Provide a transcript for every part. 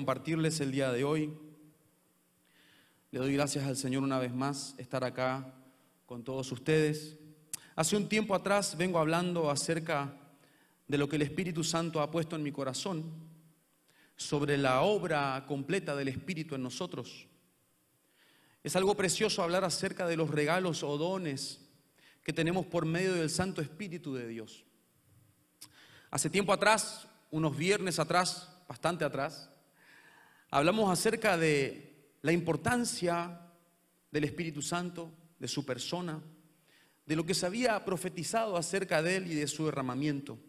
compartirles el día de hoy. Le doy gracias al Señor una vez más estar acá con todos ustedes. Hace un tiempo atrás vengo hablando acerca de lo que el Espíritu Santo ha puesto en mi corazón, sobre la obra completa del Espíritu en nosotros. Es algo precioso hablar acerca de los regalos o dones que tenemos por medio del Santo Espíritu de Dios. Hace tiempo atrás, unos viernes atrás, bastante atrás, Hablamos acerca de la importancia del Espíritu Santo, de su persona, de lo que se había profetizado acerca de él y de su derramamiento,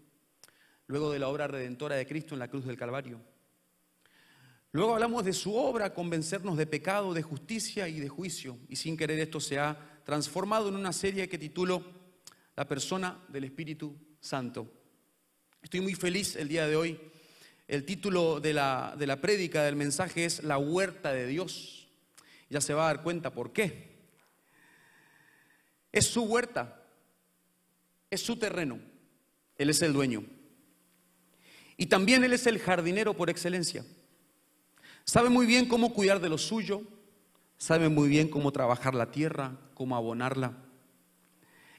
luego de la obra redentora de Cristo en la cruz del Calvario. Luego hablamos de su obra, convencernos de pecado, de justicia y de juicio. Y sin querer esto se ha transformado en una serie que titulo La persona del Espíritu Santo. Estoy muy feliz el día de hoy el título de la, prédica del mensaje es La huerta de Dios. Ya se va a dar cuenta por qué. Es su huerta, es su terreno, Él es el dueño. Y también Él es el jardinero por excelencia. Sabe muy bien cómo cuidar de lo suyo, sabe muy bien cómo trabajar la tierra, cómo abonarla.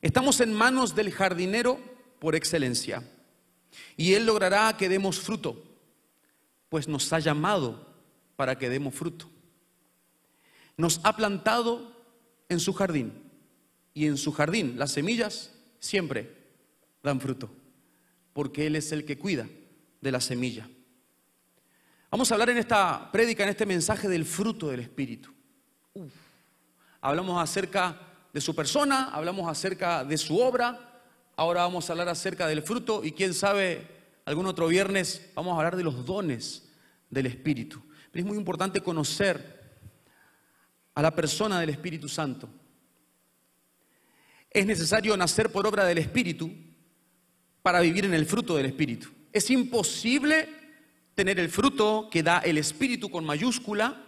Estamos en manos del jardinero por excelencia y Él logrará que demos fruto pues nos ha llamado para que demos fruto. Nos ha plantado en su jardín y en su jardín las semillas siempre dan fruto, porque Él es el que cuida de la semilla. Vamos a hablar en esta prédica, en este mensaje del fruto del Espíritu. Hablamos acerca de su persona, hablamos acerca de su obra, ahora vamos a hablar acerca del fruto y quién sabe, algún otro viernes vamos a hablar de los dones del Espíritu. Pero es muy importante conocer a la persona del Espíritu Santo. Es necesario nacer por obra del Espíritu para vivir en el fruto del Espíritu. Es imposible tener el fruto que da el Espíritu con mayúscula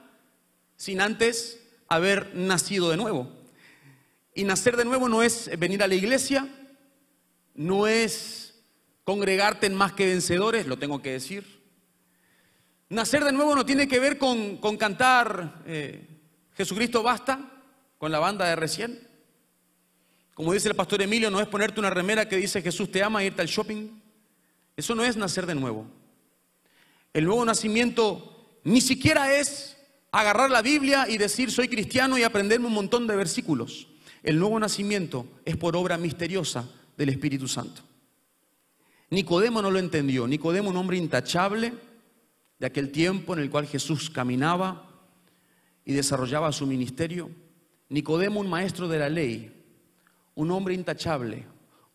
sin antes haber nacido de nuevo. Y nacer de nuevo no es venir a la iglesia, no es congregarte en más que vencedores, lo tengo que decir, Nacer de nuevo no tiene que ver con, cantar eh, Jesucristo basta con la banda de recién. Como dice el pastor Emilio, no es ponerte una remera que dice Jesús te ama e irte al shopping. Eso no es nacer de nuevo. El nuevo nacimiento ni siquiera es agarrar la Biblia y decir soy cristiano y aprenderme un montón de versículos. El nuevo nacimiento es por obra misteriosa del Espíritu Santo. Nicodemo no lo entendió. Nicodemo, un hombre intachable, aquel tiempo en el cual Jesús caminaba y desarrollaba su ministerio, Nicodemo, un maestro de la ley, un hombre intachable,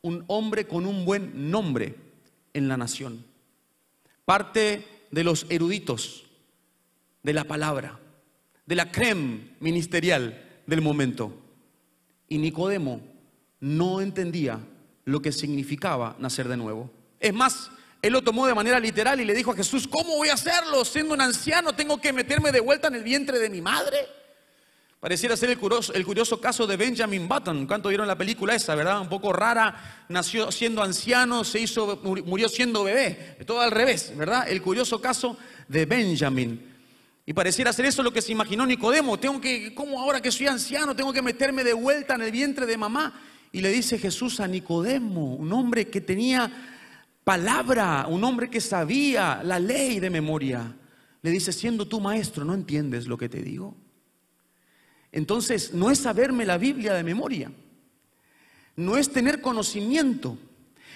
un hombre con un buen nombre en la nación, parte de los eruditos de la palabra, de la creme ministerial del momento. Y Nicodemo no entendía lo que significaba nacer de nuevo. Es más, él lo tomó de manera literal y le dijo a Jesús, ¿cómo voy a hacerlo? Siendo un anciano, tengo que meterme de vuelta en el vientre de mi madre. Pareciera ser el curioso, el curioso caso de Benjamin Button. ¿Cuánto vieron la película esa, verdad? Un poco rara. Nació siendo anciano, se hizo, murió siendo bebé. Todo al revés, ¿verdad? El curioso caso de Benjamin. Y pareciera ser eso lo que se imaginó Nicodemo. Tengo que, ¿Cómo ahora que soy anciano, tengo que meterme de vuelta en el vientre de mamá. Y le dice Jesús a Nicodemo, un hombre que tenía palabra, un hombre que sabía la ley de memoria, le dice, siendo tú maestro, ¿no entiendes lo que te digo? Entonces, no es saberme la Biblia de memoria, no es tener conocimiento,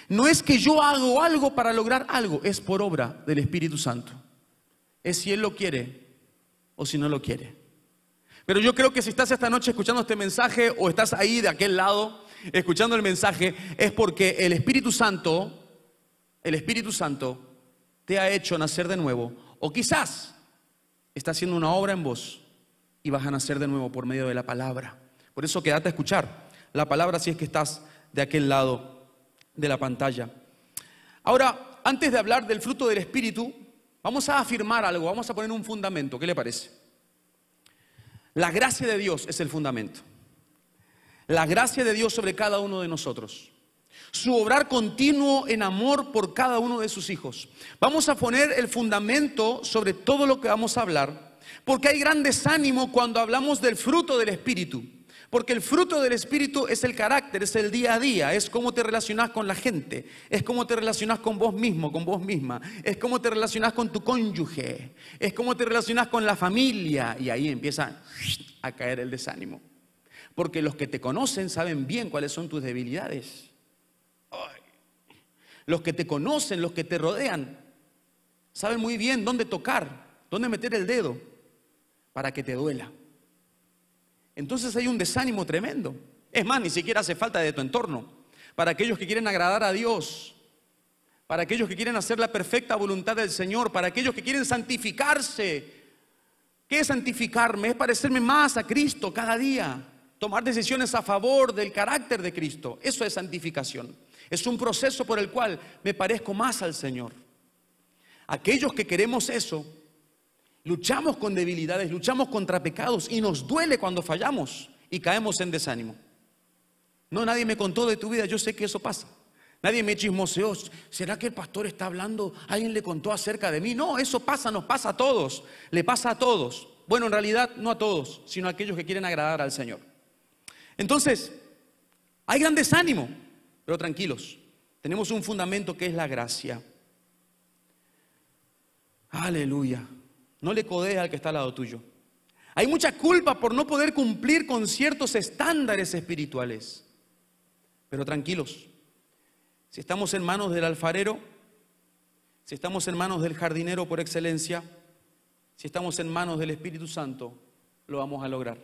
no es que yo hago algo para lograr algo, es por obra del Espíritu Santo. Es si Él lo quiere o si no lo quiere. Pero yo creo que si estás esta noche escuchando este mensaje o estás ahí de aquel lado escuchando el mensaje, es porque el Espíritu Santo el Espíritu Santo te ha hecho nacer de nuevo, o quizás está haciendo una obra en vos y vas a nacer de nuevo por medio de la palabra. Por eso quédate a escuchar la palabra si es que estás de aquel lado de la pantalla. Ahora, antes de hablar del fruto del Espíritu, vamos a afirmar algo, vamos a poner un fundamento. ¿Qué le parece? La gracia de Dios es el fundamento. La gracia de Dios sobre cada uno de nosotros su obrar continuo en amor por cada uno de sus hijos. Vamos a poner el fundamento sobre todo lo que vamos a hablar, porque hay gran desánimo cuando hablamos del fruto del Espíritu. Porque el fruto del Espíritu es el carácter, es el día a día, es cómo te relacionas con la gente, es cómo te relacionas con vos mismo, con vos misma, es cómo te relacionas con tu cónyuge, es cómo te relacionas con la familia. Y ahí empieza a caer el desánimo. Porque los que te conocen saben bien cuáles son tus debilidades los que te conocen, los que te rodean, saben muy bien dónde tocar, dónde meter el dedo para que te duela. Entonces hay un desánimo tremendo. Es más, ni siquiera hace falta de tu entorno. Para aquellos que quieren agradar a Dios, para aquellos que quieren hacer la perfecta voluntad del Señor, para aquellos que quieren santificarse. ¿Qué es santificarme? Es parecerme más a Cristo cada día, tomar decisiones a favor del carácter de Cristo. Eso es santificación. Es un proceso por el cual me parezco más al Señor. Aquellos que queremos eso, luchamos con debilidades, luchamos contra pecados y nos duele cuando fallamos y caemos en desánimo. No, nadie me contó de tu vida, yo sé que eso pasa. Nadie me chismoseó, ¿será que el pastor está hablando? ¿Alguien le contó acerca de mí? No, eso pasa, nos pasa a todos, le pasa a todos. Bueno, en realidad no a todos, sino a aquellos que quieren agradar al Señor. Entonces, hay gran desánimo, pero tranquilos, tenemos un fundamento que es la gracia. Aleluya. No le codees al que está al lado tuyo. Hay mucha culpa por no poder cumplir con ciertos estándares espirituales. Pero tranquilos, si estamos en manos del alfarero, si estamos en manos del jardinero por excelencia, si estamos en manos del Espíritu Santo, lo vamos a lograr.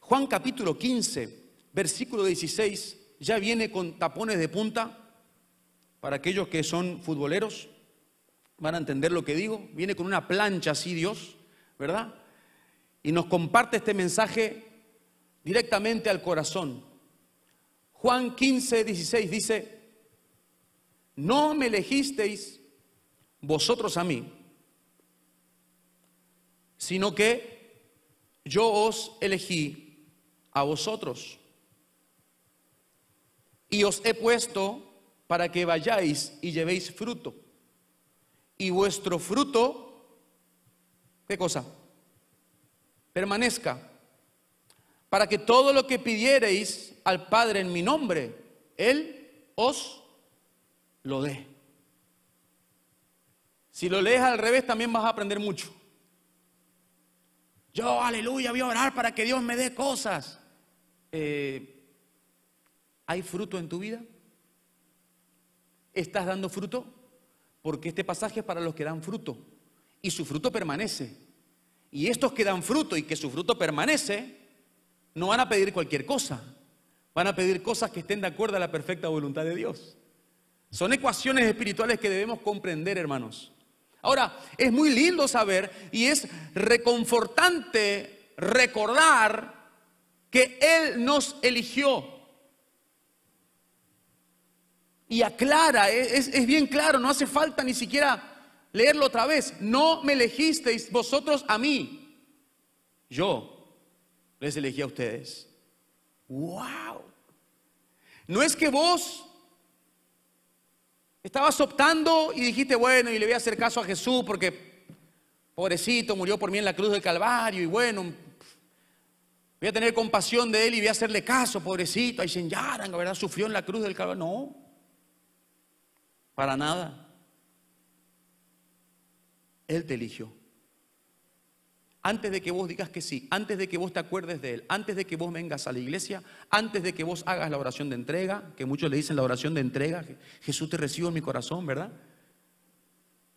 Juan capítulo 15, versículo 16 ya viene con tapones de punta, para aquellos que son futboleros, van a entender lo que digo, viene con una plancha así Dios, ¿verdad? Y nos comparte este mensaje directamente al corazón. Juan 15, 16 dice, no me elegisteis vosotros a mí, sino que yo os elegí a vosotros y os he puesto para que vayáis y llevéis fruto. Y vuestro fruto, ¿qué cosa? Permanezca. Para que todo lo que pidiereis al Padre en mi nombre, Él os lo dé. Si lo lees al revés, también vas a aprender mucho. Yo, aleluya, voy a orar para que Dios me dé cosas. Eh, ¿Hay fruto en tu vida? ¿Estás dando fruto? Porque este pasaje es para los que dan fruto y su fruto permanece. Y estos que dan fruto y que su fruto permanece, no van a pedir cualquier cosa. Van a pedir cosas que estén de acuerdo a la perfecta voluntad de Dios. Son ecuaciones espirituales que debemos comprender, hermanos. Ahora, es muy lindo saber y es reconfortante recordar que Él nos eligió y aclara, e, es, bien claro, no hace falta ni siquiera leerlo otra vez. No me elegisteis vosotros a mí, yo les elegí a ustedes. ¡Wow! No es que vos estabas optando y dijiste, bueno, y le voy a hacer caso a Jesús porque pobrecito murió por mí en la cruz del Calvario y bueno, voy a tener compasión de él y voy a hacerle caso, pobrecito, ya, la ¿verdad? Sufrió en la cruz del Calvario. No. Para nada. Él te eligió. Antes de que vos digas que sí, antes de que vos te acuerdes de Él, antes de que vos vengas a la iglesia, antes de que vos hagas la oración de entrega, que muchos le dicen la oración de entrega, Jesús te recibo en mi corazón, ¿verdad?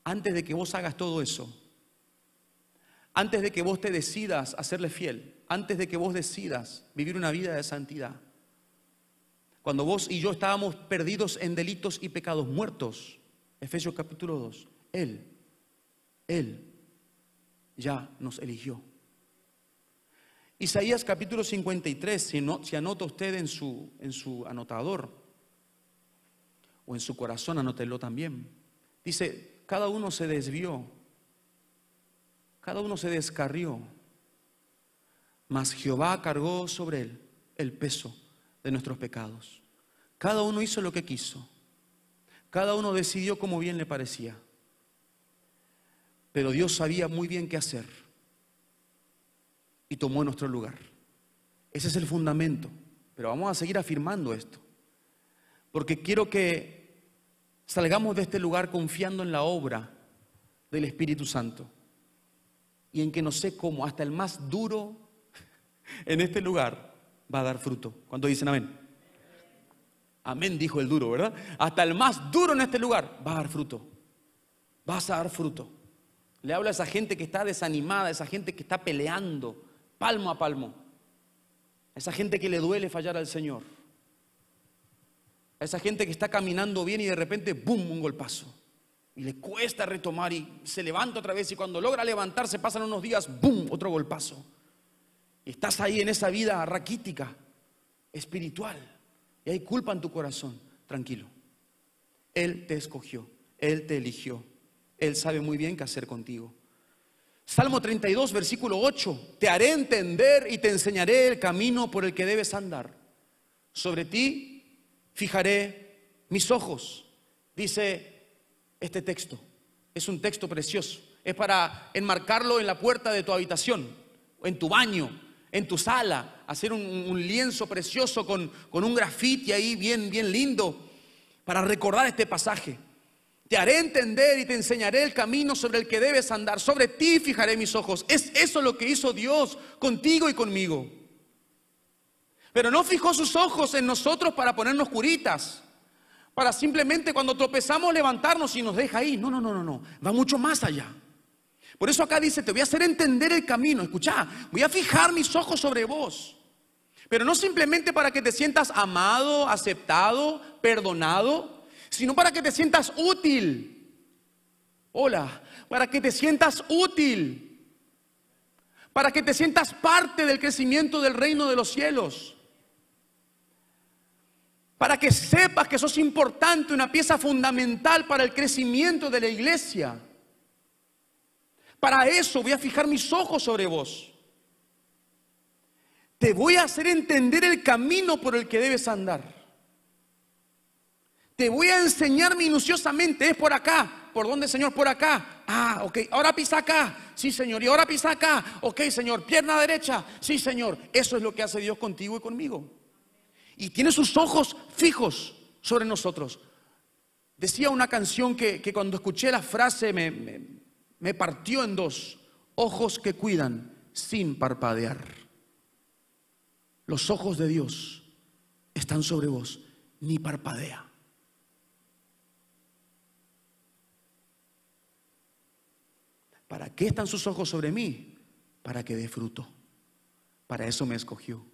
Antes de que vos hagas todo eso, antes de que vos te decidas a serle fiel, antes de que vos decidas vivir una vida de santidad, cuando vos y yo estábamos perdidos en delitos y pecados muertos, Efesios capítulo 2, Él, Él ya nos eligió. Isaías capítulo 53, si, no, si anota usted en su, en su anotador o en su corazón, anótelo también. Dice, cada uno se desvió, cada uno se descarrió, mas Jehová cargó sobre él el peso de nuestros pecados. Cada uno hizo lo que quiso. Cada uno decidió como bien le parecía. Pero Dios sabía muy bien qué hacer y tomó nuestro lugar. Ese es el fundamento. Pero vamos a seguir afirmando esto. Porque quiero que salgamos de este lugar confiando en la obra del Espíritu Santo. Y en que no sé cómo, hasta el más duro en este lugar, va a dar fruto. ¿Cuánto dicen amén? Amén, dijo el duro, ¿verdad? Hasta el más duro en este lugar va a dar fruto. Vas a dar fruto. Le habla a esa gente que está desanimada, a esa gente que está peleando, palmo a palmo. A esa gente que le duele fallar al Señor. A esa gente que está caminando bien y de repente, ¡boom!, un golpazo. Y le cuesta retomar y se levanta otra vez y cuando logra levantarse pasan unos días, ¡boom!, otro golpazo. Estás ahí en esa vida raquítica, espiritual, y hay culpa en tu corazón. Tranquilo. Él te escogió, Él te eligió, Él sabe muy bien qué hacer contigo. Salmo 32, versículo 8, te haré entender y te enseñaré el camino por el que debes andar. Sobre ti fijaré mis ojos, dice este texto. Es un texto precioso, es para enmarcarlo en la puerta de tu habitación, o en tu baño, en tu sala, hacer un, lienzo precioso con, con, un grafiti ahí bien, bien lindo para recordar este pasaje. Te haré entender y te enseñaré el camino sobre el que debes andar. Sobre ti fijaré mis ojos. Es eso lo que hizo Dios contigo y conmigo. Pero no fijó sus ojos en nosotros para ponernos curitas, para simplemente cuando tropezamos levantarnos y nos deja ahí. No, no, no, no, no. Va mucho más allá. Por eso acá dice, te voy a hacer entender el camino, escucha, voy a fijar mis ojos sobre vos. Pero no simplemente para que te sientas amado, aceptado, perdonado, sino para que te sientas útil. Hola, para que te sientas útil, para que te sientas parte del crecimiento del reino de los cielos, para que sepas que sos importante, una pieza fundamental para el crecimiento de la iglesia. Para eso voy a fijar mis ojos sobre vos. Te voy a hacer entender el camino por el que debes andar. Te voy a enseñar minuciosamente, es por acá. ¿Por dónde, Señor? Por acá. Ah, ok. Ahora pisa acá. Sí, Señor. Y ahora pisa acá. Ok, Señor. Pierna derecha. Sí, Señor. Eso es lo que hace Dios contigo y conmigo. Y tiene sus ojos fijos sobre nosotros. Decía una canción que, cuando escuché la frase me, me partió en dos, ojos que cuidan sin parpadear. Los ojos de Dios están sobre vos, ni parpadea. ¿Para qué están sus ojos sobre mí? Para que dé fruto. Para eso me escogió.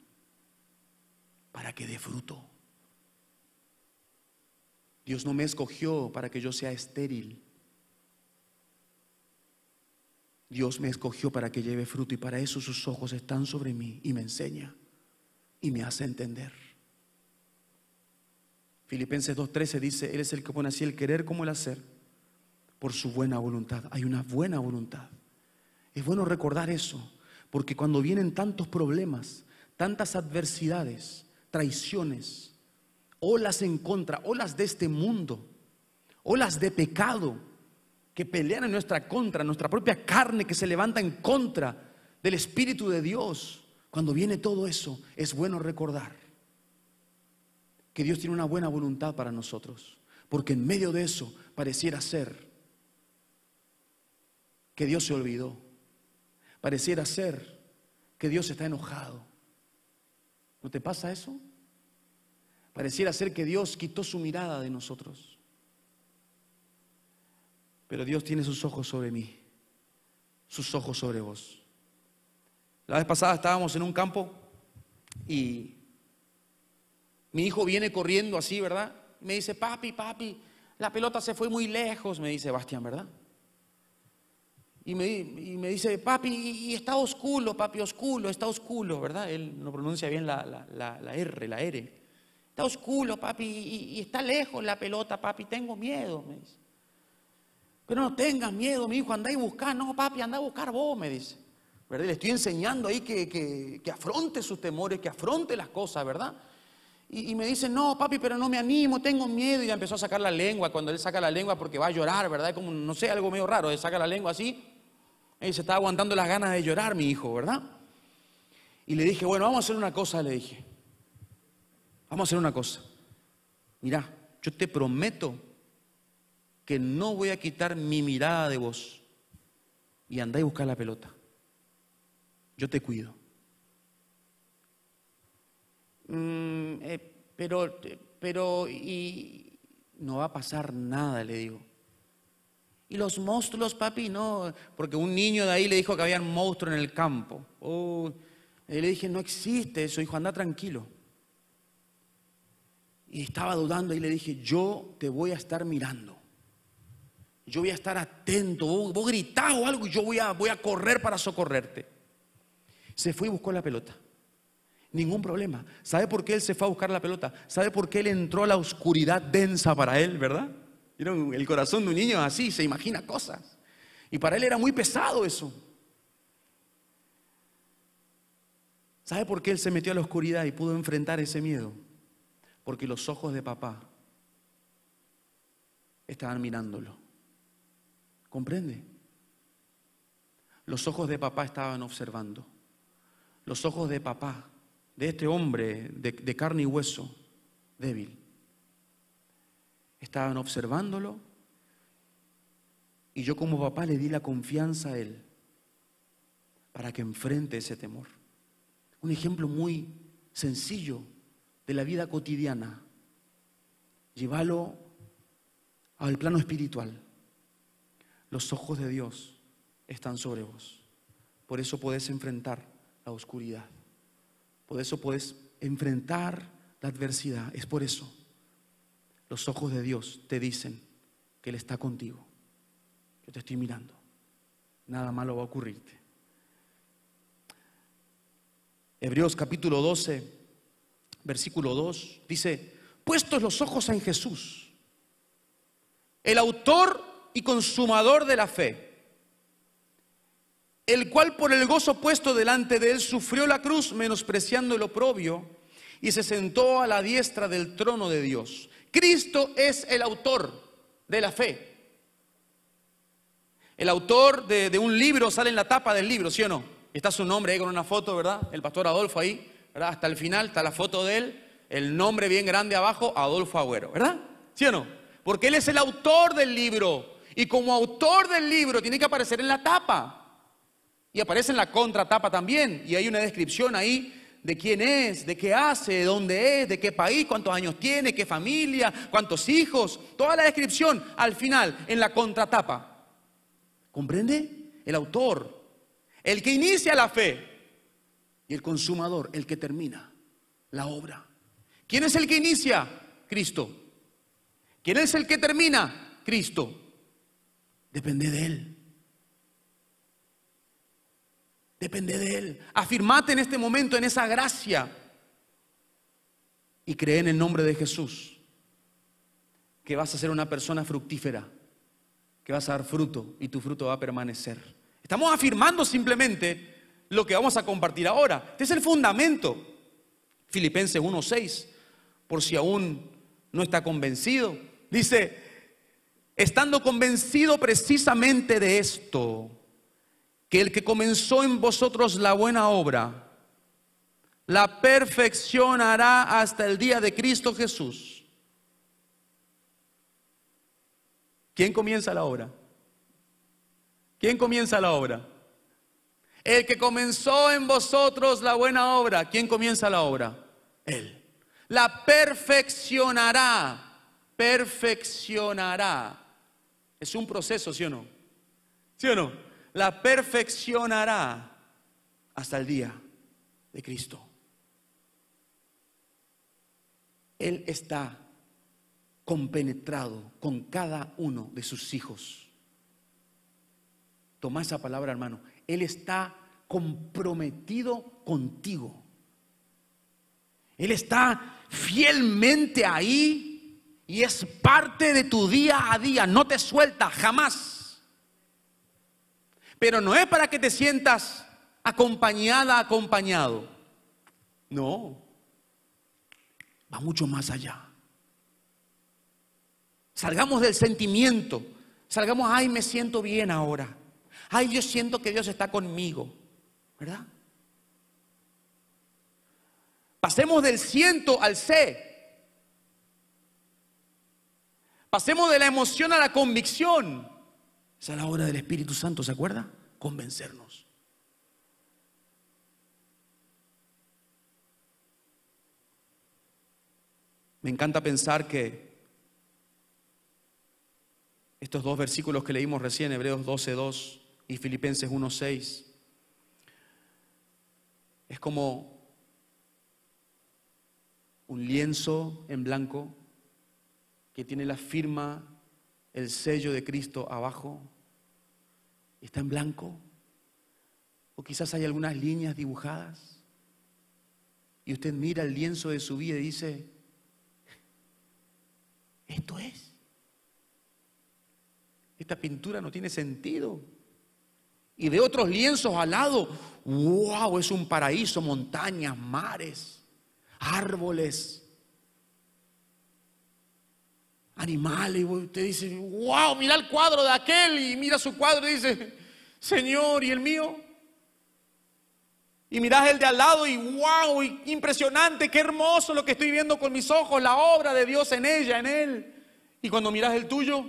Para que dé fruto. Dios no me escogió para que yo sea estéril. Dios me escogió para que lleve fruto y para eso sus ojos están sobre mí y me enseña y me hace entender. Filipenses 2.13 dice, Él es el que pone así el querer como el hacer por su buena voluntad. Hay una buena voluntad. Es bueno recordar eso, porque cuando vienen tantos problemas, tantas adversidades, traiciones, olas en contra, olas de este mundo, olas de pecado, que pelean en nuestra contra, nuestra propia carne que se levanta en contra del Espíritu de Dios. Cuando viene todo eso, es bueno recordar que Dios tiene una buena voluntad para nosotros, porque en medio de eso pareciera ser que Dios se olvidó, pareciera ser que Dios está enojado. ¿No te pasa eso? Pareciera ser que Dios quitó su mirada de nosotros. Pero Dios tiene sus ojos sobre mí, sus ojos sobre vos. La vez pasada estábamos en un campo y mi hijo viene corriendo así, ¿verdad? Me dice, papi, papi, la pelota se fue muy lejos, me dice Bastián, ¿verdad? Y me, dice, papi, y, está oscuro, papi, oscuro, está oscuro, ¿verdad? Él no pronuncia bien la, R, la R. Está oscuro, papi, y, y, está lejos la pelota, papi, tengo miedo, me dice. Pero no tengas miedo, mi hijo, andá y buscá. No, papi, andá a buscar vos, me dice. ¿Verdad? Le estoy enseñando ahí que, que, afronte sus temores, que afronte las cosas, ¿verdad? Y, y, me dice, no, papi, pero no me animo, tengo miedo. Y ya empezó a sacar la lengua. Cuando él saca la lengua porque va a llorar, ¿verdad? Es como, no sé, algo medio raro. Él saca la lengua así. Y se está aguantando las ganas de llorar, mi hijo, ¿verdad? Y le dije, bueno, vamos a hacer una cosa, le dije. Vamos a hacer una cosa. Mirá, yo te prometo no voy a quitar mi mirada de vos. Y andá y busca la pelota. Yo te cuido. Mm, eh, pero, pero, y no va a pasar nada, le digo. Y los monstruos, papi, no, porque un niño de ahí le dijo que había un monstruo en el campo. Oh, y le dije, no existe eso, hijo, anda tranquilo. Y estaba dudando y le dije, yo te voy a estar mirando yo voy a estar atento, vos, o algo y yo voy a, voy a correr para socorrerte. Se fue y buscó la pelota. Ningún problema. ¿Sabe por qué él se fue a buscar la pelota? ¿Sabe por qué él entró a la oscuridad densa para él, verdad? El corazón de un niño así, se imagina cosas. Y para él era muy pesado eso. ¿Sabe por qué él se metió a la oscuridad y pudo enfrentar ese miedo? Porque los ojos de papá estaban mirándolo. ¿Comprende? Los ojos de papá estaban observando. Los ojos de papá, de este hombre de, carne y hueso, débil, estaban observándolo. Y yo como papá le di la confianza a él para que enfrente ese temor. Un ejemplo muy sencillo de la vida cotidiana. Llévalo al plano espiritual. Los ojos de Dios están sobre vos. Por eso podés enfrentar la oscuridad. Por eso podés enfrentar la adversidad. Es por eso. Los ojos de Dios te dicen que Él está contigo. Yo te estoy mirando. Nada malo va a ocurrirte. Hebreos capítulo 12, versículo 2, dice, puestos los ojos en Jesús, el autor y consumador de la fe, el cual por el gozo puesto delante de él sufrió la cruz, menospreciando el oprobio, y se sentó a la diestra del trono de Dios. Cristo es el autor de la fe. El autor de, un libro sale en la tapa del libro, ¿sí o no? Está su nombre ahí con una foto, ¿verdad? El pastor Adolfo ahí, ¿verdad? Hasta el final está la foto de él, el nombre bien grande abajo, Adolfo Agüero, ¿verdad? ¿Sí o no? Porque él es el autor del libro. Y como autor del libro tiene que aparecer en la tapa. Y aparece en la contratapa también. Y hay una descripción ahí de quién es, de qué hace, de dónde es, de qué país, cuántos años tiene, qué familia, cuántos hijos. Toda la descripción al final, en la contratapa. ¿Comprende? El autor, el que inicia la fe. Y el consumador, el que termina la obra. ¿Quién es el que inicia? Cristo. ¿Quién es el que termina? Cristo. Depende de Él. Depende de Él. Afirmate en este momento en esa gracia y cree en el nombre de Jesús que vas a ser una persona fructífera, que vas a dar fruto y tu fruto va a permanecer. Estamos afirmando simplemente lo que vamos a compartir ahora. Este es el fundamento. Filipenses 1.6, por si aún no está convencido. Dice, estando convencido precisamente de esto, que el que comenzó en vosotros la buena obra, la perfeccionará hasta el día de Cristo Jesús. ¿Quién comienza la obra? ¿Quién comienza la obra? El que comenzó en vosotros la buena obra. ¿Quién comienza la obra? Él. La perfeccionará. Perfeccionará es un proceso, ¿sí o no? ¿Sí o no? La perfeccionará hasta el día de Cristo. Él está compenetrado con cada uno de sus hijos. Toma esa palabra, hermano. Él está comprometido contigo. Él está fielmente ahí y es parte de tu día a día, no te suelta jamás. Pero no es para que te sientas acompañada, acompañado. No, va mucho más allá. Salgamos del sentimiento, salgamos, ay, me siento bien ahora. Ay, yo siento que Dios está conmigo, ¿verdad? Pasemos del siento al sé. Pasemos de la emoción a la convicción. Esa Es la hora del Espíritu Santo, ¿se acuerda? Convencernos. Me encanta pensar que estos dos versículos que leímos recién, Hebreos 12.2 y Filipenses 1.6, es como un lienzo en blanco que tiene la firma, el sello de Cristo abajo, está en blanco. O quizás hay algunas líneas dibujadas. Y usted mira el lienzo de su vida y dice, esto es. Esta pintura no tiene sentido. Y de otros lienzos al lado, wow, es un paraíso, montañas, mares, árboles, animales. Usted dice, wow, mira el cuadro de aquel y mira su cuadro y dice, Señor, ¿y el mío? Y miras el de al lado y wow, impresionante, qué hermoso lo que estoy viendo con mis ojos, la obra de Dios en ella, en él. Y cuando miras el tuyo,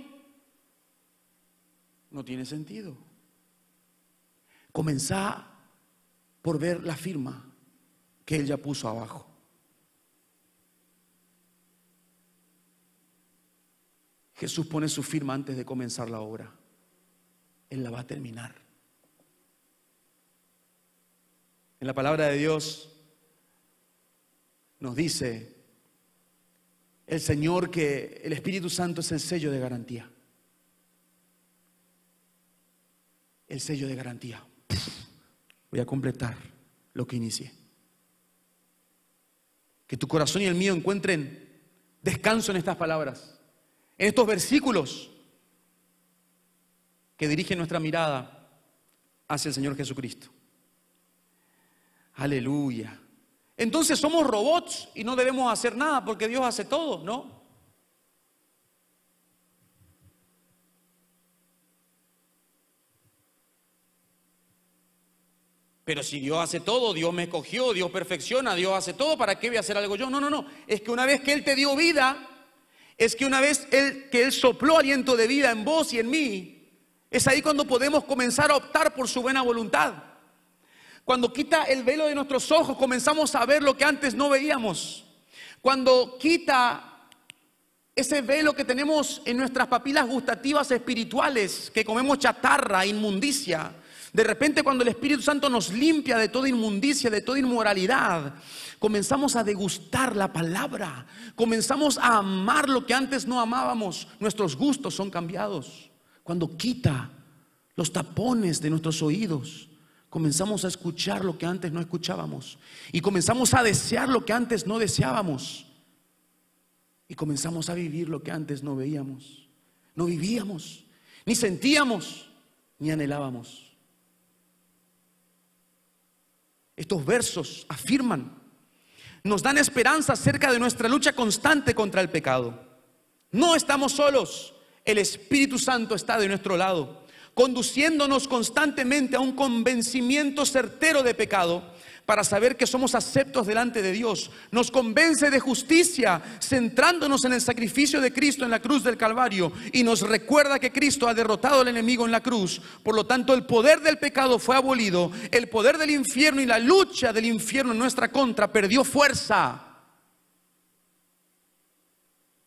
no tiene sentido. Comenzá por ver la firma que él ya puso abajo. Jesús pone su firma antes de comenzar la obra. Él la va a terminar. En la palabra de Dios nos dice el Señor que el Espíritu Santo es el sello de garantía. El sello de garantía. Voy a completar lo que inicié. Que tu corazón y el mío encuentren descanso en estas palabras en estos versículos que dirigen nuestra mirada hacia el Señor Jesucristo. Aleluya. Entonces somos robots y no debemos hacer nada porque Dios hace todo, ¿no? Pero si Dios hace todo, Dios me escogió, Dios perfecciona, Dios hace todo, ¿para qué voy a hacer algo yo? No, no, no. Es que una vez que Él te dio vida, es que una vez que Él sopló aliento de vida en vos y en mí, es ahí cuando podemos comenzar a optar por su buena voluntad. Cuando quita el velo de nuestros ojos, comenzamos a ver lo que antes no veíamos. Cuando quita ese velo que tenemos en nuestras papilas gustativas espirituales, que comemos chatarra, inmundicia, de repente cuando el Espíritu Santo nos limpia de toda inmundicia, de toda inmoralidad, comenzamos a degustar la palabra, comenzamos a amar lo que antes no amábamos. Nuestros gustos son cambiados. Cuando quita los tapones de nuestros oídos, comenzamos a escuchar lo que antes no escuchábamos y comenzamos a desear lo que antes no deseábamos y comenzamos a vivir lo que antes no veíamos, no vivíamos, ni sentíamos, ni anhelábamos. Estos versos afirman, nos dan esperanza acerca de nuestra lucha constante contra el pecado. No estamos solos, el Espíritu Santo está de nuestro lado, conduciéndonos constantemente a un convencimiento certero de pecado para saber que somos aceptos delante de Dios. Nos convence de justicia, centrándonos en el sacrificio de Cristo en la cruz del Calvario. Y nos recuerda que Cristo ha derrotado al enemigo en la cruz. Por lo tanto, el poder del pecado fue abolido. El poder del infierno y la lucha del infierno en nuestra contra perdió fuerza.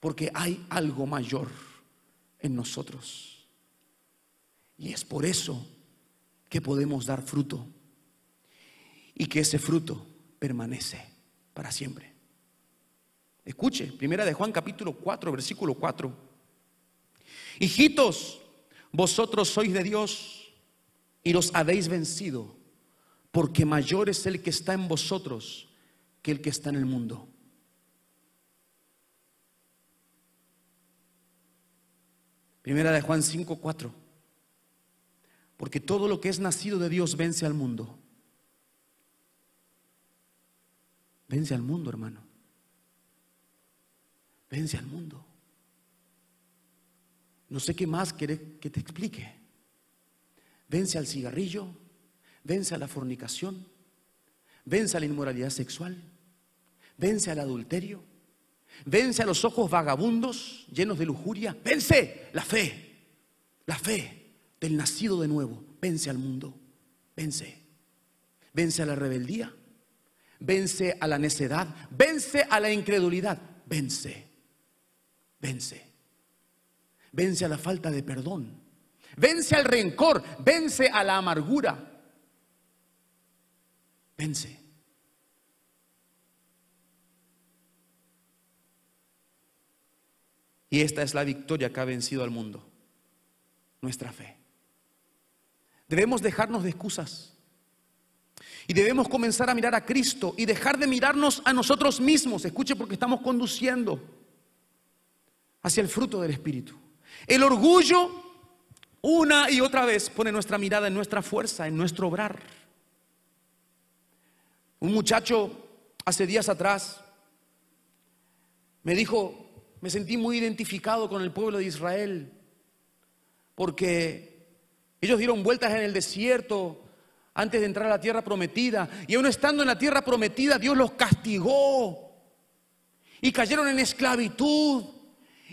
Porque hay algo mayor en nosotros. Y es por eso que podemos dar fruto y que ese fruto permanece para siempre. Escuche, primera de Juan capítulo 4, versículo 4. Hijitos, vosotros sois de Dios y los habéis vencido, porque mayor es el que está en vosotros que el que está en el mundo. Primera de Juan 5, 4. Porque todo lo que es nacido de Dios vence al mundo. Vence al mundo, hermano. Vence al mundo. No sé qué más querés que te explique. Vence al cigarrillo, vence a la fornicación, vence a la inmoralidad sexual, vence al adulterio, vence a los ojos vagabundos llenos de lujuria, vence la fe, la fe del nacido de nuevo, vence al mundo, vence, vence a la rebeldía, vence a la necedad, vence a la incredulidad, vence, vence, vence a la falta de perdón, vence al rencor, vence a la amargura, vence. Y esta es la victoria que ha vencido al mundo, nuestra fe. Debemos dejarnos de excusas. Y debemos comenzar a mirar a Cristo y dejar de mirarnos a nosotros mismos. Escuche porque estamos conduciendo hacia el fruto del Espíritu. El orgullo una y otra vez pone nuestra mirada en nuestra fuerza, en nuestro obrar. Un muchacho hace días atrás me dijo, me sentí muy identificado con el pueblo de Israel, porque ellos dieron vueltas en el desierto antes de entrar a la tierra prometida. Y aún estando en la tierra prometida, Dios los castigó. Y cayeron en esclavitud.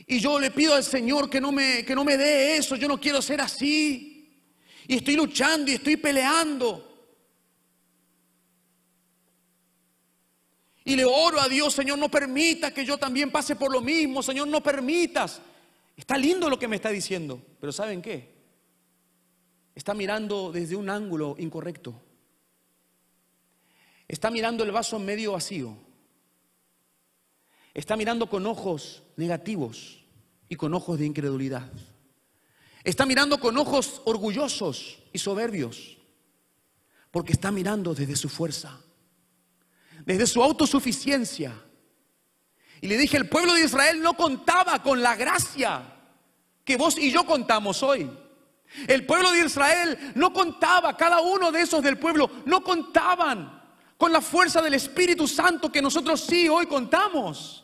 Y yo le pido al Señor que no me, que no me dé eso. Yo no quiero ser así. Y estoy luchando y estoy peleando. Y le oro a Dios, Señor, no permita que yo también pase por lo mismo. Señor, no permitas. Está lindo lo que me está diciendo. Pero ¿saben qué? Está mirando desde un ángulo incorrecto. Está mirando el vaso medio vacío. Está mirando con ojos negativos y con ojos de incredulidad. Está mirando con ojos orgullosos y soberbios. Porque está mirando desde su fuerza, desde su autosuficiencia. Y le dije, el pueblo de Israel no contaba con la gracia que vos y yo contamos hoy. El pueblo de Israel no contaba, cada uno de esos del pueblo no contaban con la fuerza del Espíritu Santo que nosotros sí hoy contamos.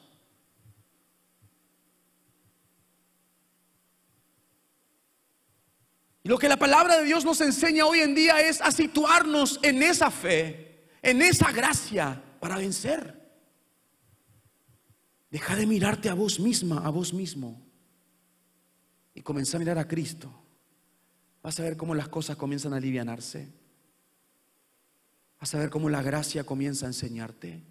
Lo que la palabra de Dios nos enseña hoy en día es a situarnos en esa fe, en esa gracia para vencer. Deja de mirarte a vos misma, a vos mismo. Y comenzar a mirar a Cristo vas a ver cómo las cosas comienzan a alivianarse. Vas a ver cómo la gracia comienza a enseñarte.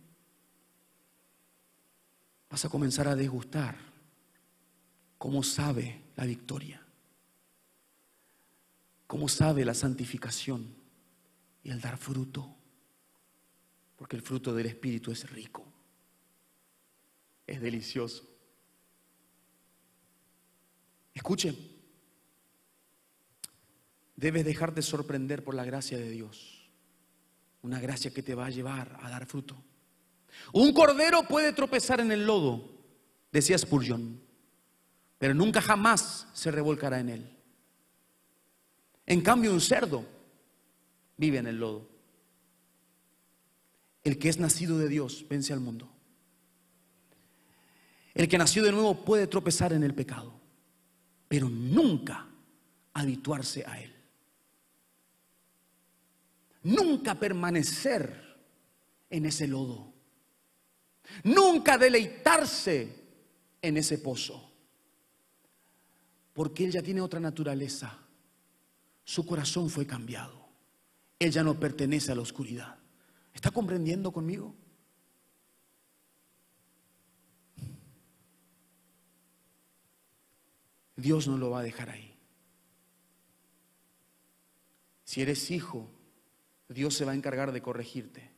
Vas a comenzar a degustar cómo sabe la victoria, cómo sabe la santificación y el dar fruto, porque el fruto del Espíritu es rico, es delicioso. Escuchen, Debes dejarte sorprender por la gracia de Dios. Una gracia que te va a llevar a dar fruto. Un cordero puede tropezar en el lodo, decía Spurgeon, pero nunca jamás se revolcará en él. En cambio, un cerdo vive en el lodo. El que es nacido de Dios vence al mundo. El que nació de nuevo puede tropezar en el pecado, pero nunca habituarse a él nunca permanecer en ese lodo, nunca deleitarse en ese pozo, porque él ya tiene otra naturaleza, su corazón fue cambiado, él ya no pertenece a la oscuridad. ¿Está comprendiendo conmigo? Dios no lo va a dejar ahí. Si eres hijo, Dios se va a encargar de corregirte.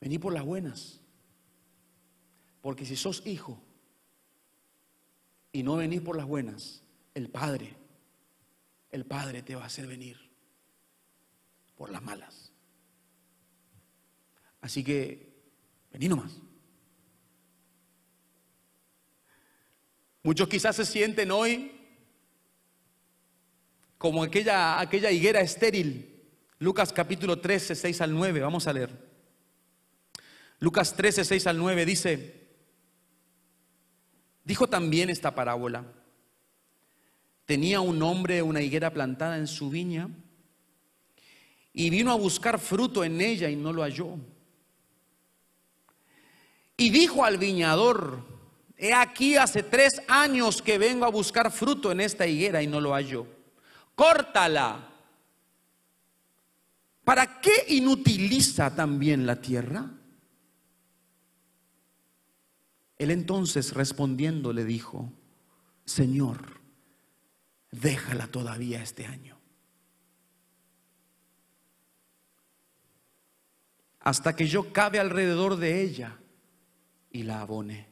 Vení por las buenas. Porque si sos hijo y no venís por las buenas, el Padre, el Padre te va a hacer venir por las malas. Así que, vení nomás. Muchos quizás se sienten hoy como aquella, aquella higuera estéril. Lucas capítulo 13, 6 al 9, vamos a leer. Lucas 13, 6 al 9 dice, dijo también esta parábola, tenía un hombre una higuera plantada en su viña y vino a buscar fruto en ella y no lo halló. Y dijo al viñador, he aquí hace tres años que vengo a buscar fruto en esta higuera y no lo halló córtala. ¿Para qué inutiliza también la tierra? Él entonces respondiendo le dijo, Señor, déjala todavía este año. Hasta que yo cabe alrededor de ella y la abone.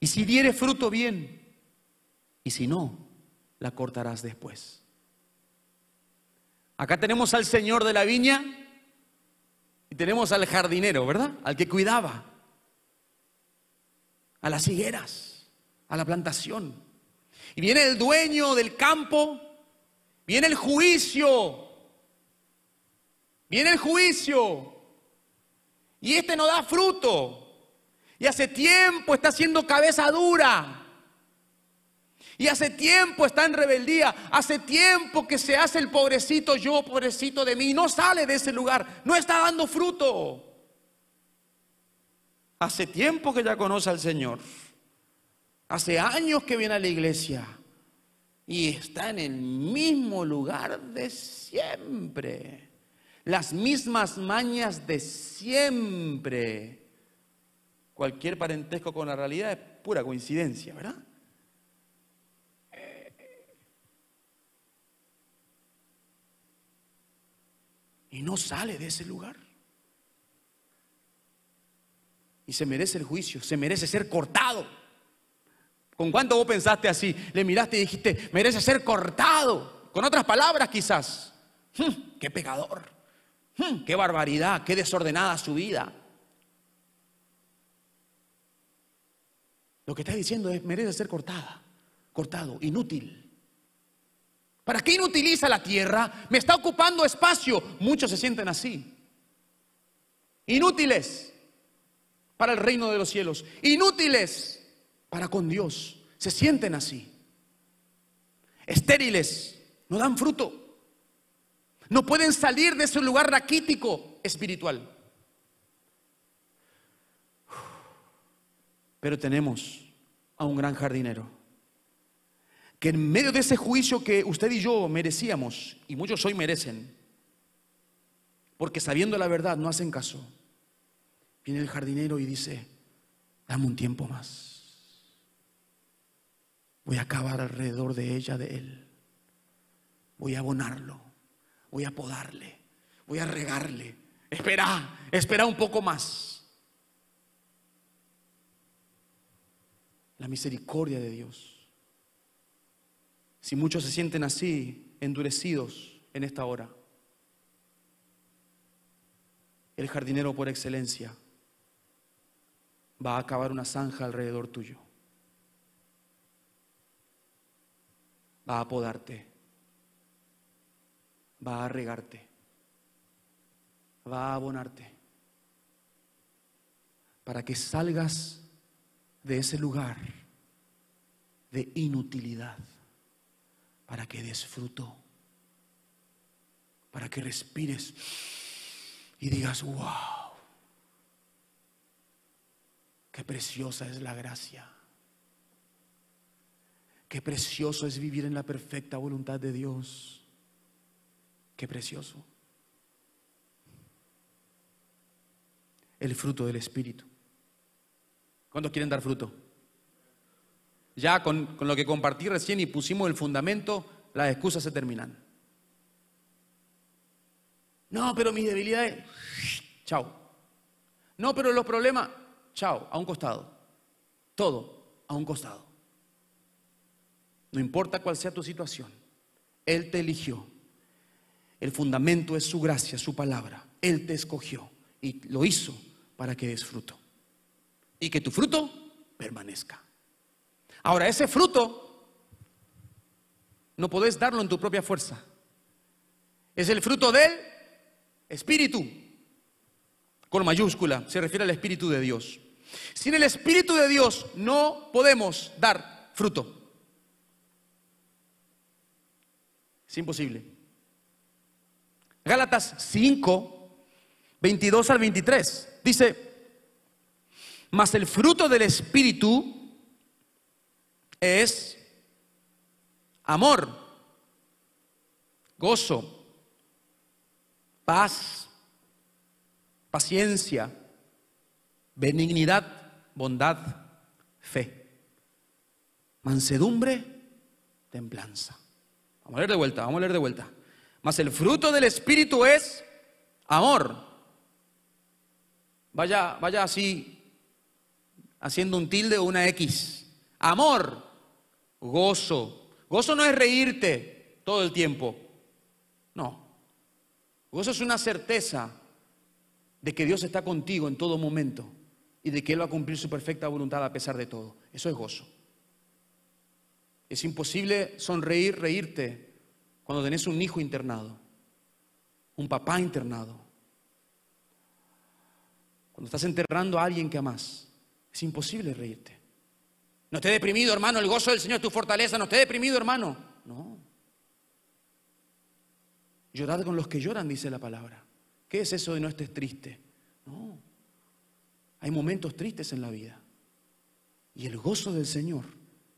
Y si diere fruto bien, y si no, la cortarás después. Acá tenemos al Señor de la viña y tenemos al jardinero, ¿verdad? Al que cuidaba, a las higueras, a la plantación. Y viene el dueño del campo, viene el juicio, viene el juicio. Y este no da fruto. Y hace tiempo está haciendo cabeza dura. Y hace tiempo está en rebeldía, hace tiempo que se hace el pobrecito yo, pobrecito de mí, no sale de ese lugar, no está dando fruto. Hace tiempo que ya conoce al Señor, hace años que viene a la iglesia y está en el mismo lugar de siempre, las mismas mañas de siempre. Cualquier parentesco con la realidad es pura coincidencia, ¿verdad? y no sale de ese lugar. Y se merece el juicio, se merece ser cortado. ¿Con cuánto vos pensaste así? Le miraste y dijiste, merece ser cortado. Con otras palabras quizás. Hmm, ¡Qué pecador! Hmm, ¡Qué barbaridad! ¡Qué desordenada su vida! Lo que está diciendo es, merece ser cortada, cortado, inútil. ¿Para qué inutiliza la tierra? Me está ocupando espacio. Muchos se sienten así. Inútiles para el reino de los cielos. Inútiles para con Dios. Se sienten así. Estériles. No dan fruto. No pueden salir de su lugar raquítico espiritual. Pero tenemos a un gran jardinero que en medio de ese juicio que usted y yo merecíamos, y muchos hoy merecen, porque sabiendo la verdad no hacen caso, viene el jardinero y dice, dame un tiempo más, voy a acabar alrededor de ella, de él, voy a abonarlo, voy a podarle, voy a regarle, espera, espera un poco más. La misericordia de Dios si muchos se sienten así, endurecidos en esta hora, el jardinero por excelencia va a acabar una zanja alrededor tuyo. Va a podarte. Va a regarte. Va a abonarte. Para que salgas de ese lugar de inutilidad para que des fruto, para que respires y digas, wow, qué preciosa es la gracia, qué precioso es vivir en la perfecta voluntad de Dios, qué precioso. El fruto del Espíritu. ¿Cuándo quieren dar fruto? ya con, lo que compartí recién y pusimos el fundamento, las excusas se terminan. No, pero mis debilidades, chao. No, pero los problemas, chao, a un costado. Todo, a un costado. No importa cuál sea tu situación, Él te eligió. El fundamento es su gracia, su palabra. Él te escogió y lo hizo para que des fruto. Y que tu fruto permanezca. Ahora, ese fruto no podés darlo en tu propia fuerza. Es el fruto del Espíritu, con mayúscula, se refiere al Espíritu de Dios. Sin el Espíritu de Dios no podemos dar fruto. Es imposible. Gálatas 5, 22 al 23 dice, mas el fruto del Espíritu es amor, gozo, paz, paciencia, benignidad, bondad, fe, mansedumbre, templanza. Vamos a leer de vuelta, vamos a leer de vuelta. Mas el fruto del Espíritu es amor. Vaya, vaya así, haciendo un tilde o una X. Amor, gozo. Gozo no es reírte todo el tiempo, no. Gozo es una certeza de que Dios está contigo en todo momento y de que Él va a cumplir su perfecta voluntad a pesar de todo. Eso es gozo. Es imposible sonreír, reírte cuando tenés un hijo internado, un papá internado, cuando estás enterrando a alguien que amás. Es imposible reírte. No esté deprimido, hermano, el gozo del Señor es tu fortaleza. No esté deprimido, hermano. No. Llorad con los que lloran, dice la palabra. ¿Qué es eso de no estés triste? No. Hay momentos tristes en la vida. Y el gozo del Señor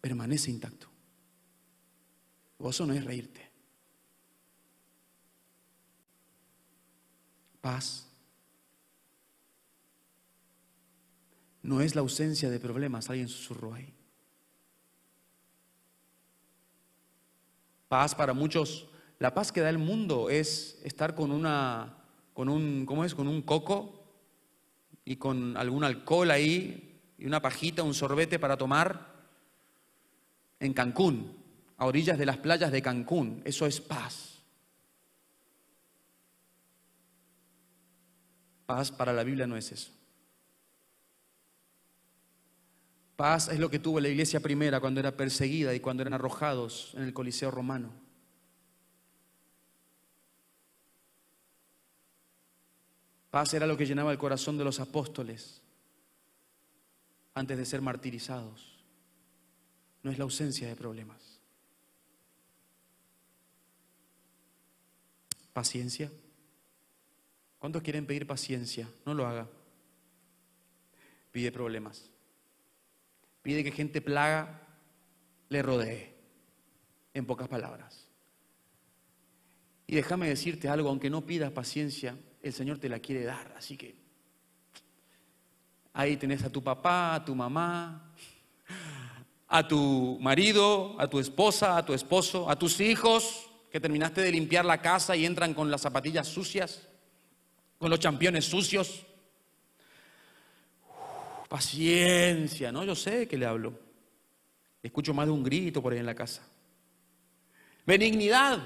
permanece intacto. gozo no es reírte. Paz. No es la ausencia de problemas, alguien susurró ahí. Paz para muchos, la paz que da el mundo es estar con una, con un, ¿cómo es? Con un coco y con algún alcohol ahí y una pajita, un sorbete para tomar en Cancún, a orillas de las playas de Cancún. Eso es paz. Paz para la Biblia no es eso. Paz es lo que tuvo la iglesia primera cuando era perseguida y cuando eran arrojados en el Coliseo romano. Paz era lo que llenaba el corazón de los apóstoles antes de ser martirizados. No es la ausencia de problemas. Paciencia. ¿Cuántos quieren pedir paciencia? No lo haga. Pide problemas pide que gente plaga le rodee, en pocas palabras. Y déjame decirte algo, aunque no pidas paciencia, el Señor te la quiere dar, así que ahí tenés a tu papá, a tu mamá, a tu marido, a tu esposa, a tu esposo, a tus hijos, que terminaste de limpiar la casa y entran con las zapatillas sucias, con los championes sucios paciencia, ¿no? Yo sé que le hablo. Escucho más de un grito por ahí en la casa. Benignidad.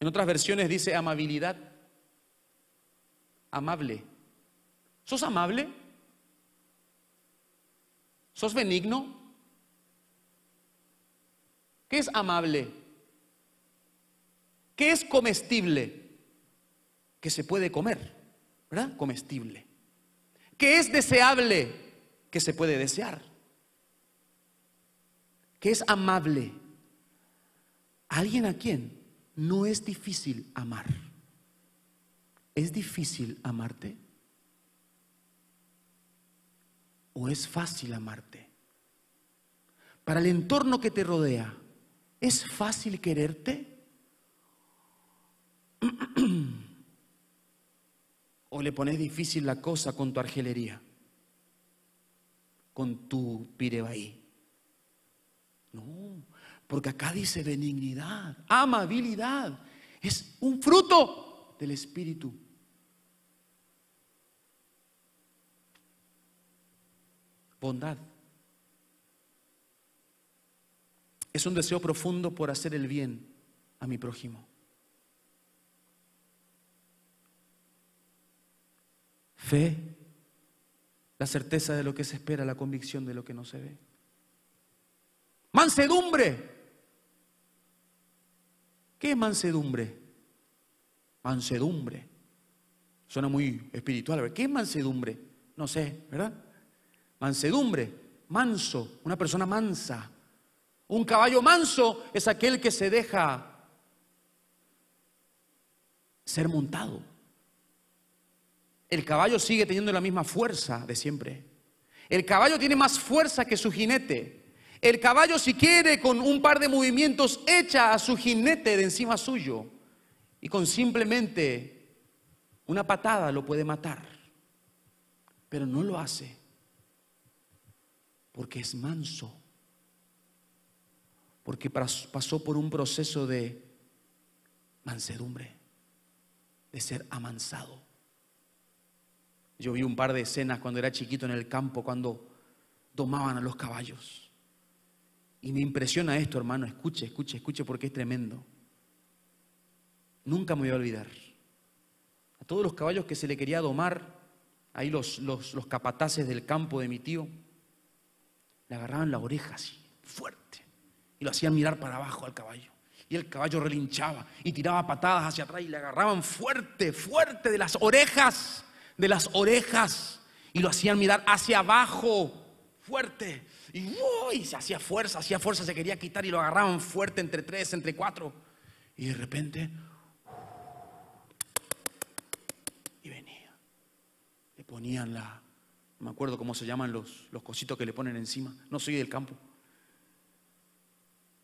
En otras versiones dice amabilidad. Amable. ¿Sos amable? ¿Sos benigno? ¿Qué es amable? ¿Qué es comestible? Que se puede comer, ¿verdad? Comestible que es deseable, que se puede desear, que es amable. Alguien a quien no es difícil amar. ¿Es difícil amarte? ¿O es fácil amarte? Para el entorno que te rodea, ¿es fácil quererte? le pones difícil la cosa con tu argelería, con tu pirebaí. No, porque acá dice benignidad, amabilidad, es un fruto del Espíritu. Bondad. Es un deseo profundo por hacer el bien a mi prójimo. Fe, la certeza de lo que se espera, la convicción de lo que no se ve. Mansedumbre. ¿Qué es mansedumbre? Mansedumbre. Suena muy espiritual. ¿Qué es mansedumbre? No sé, ¿verdad? Mansedumbre, manso, una persona mansa. Un caballo manso es aquel que se deja ser montado el caballo sigue teniendo la misma fuerza de siempre. El caballo tiene más fuerza que su jinete. El caballo si quiere con un par de movimientos echa a su jinete de encima suyo y con simplemente una patada lo puede matar. Pero no lo hace porque es manso, porque pasó por un proceso de mansedumbre, de ser amansado. Yo vi un par de escenas cuando era chiquito en el campo, cuando domaban a los caballos. Y me impresiona esto, hermano. Escuche, escuche, escuche, porque es tremendo. Nunca me voy a olvidar. A todos los caballos que se le quería domar, ahí los, los capataces del campo de mi tío, le agarraban la oreja así, fuerte, y lo hacían mirar para abajo al caballo. Y el caballo relinchaba y tiraba patadas hacia atrás y le agarraban fuerte, fuerte de las orejas de las orejas y lo hacían mirar hacia abajo, fuerte. Y, se hacía fuerza, hacía fuerza, se quería quitar y lo agarraban fuerte entre tres, entre cuatro. Y de repente, y venía. Le ponían la, no me acuerdo cómo se llaman los, los cositos que le ponen encima. No soy del campo.